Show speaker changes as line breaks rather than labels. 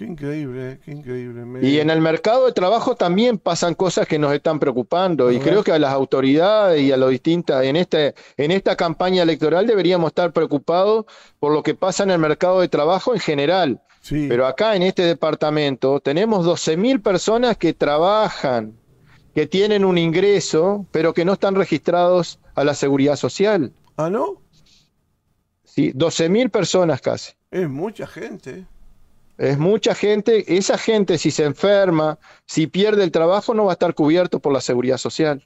Qué increíble, eh, qué increíble. Y en el
mercado de trabajo también pasan cosas que nos están preocupando y creo que a las autoridades y a los distintas en este, en esta campaña electoral deberíamos estar preocupados por lo que pasa en el mercado de trabajo en general. Pero acá en este departamento tenemos 12.000 personas que trabajan, que tienen un ingreso, pero que no están registrados a la seguridad social. ¿Ah, no? Sí, 12.000 personas casi.
Es mucha gente.
Es mucha gente, esa gente si se enferma, si pierde el trabajo, no va a estar cubierto por la seguridad social.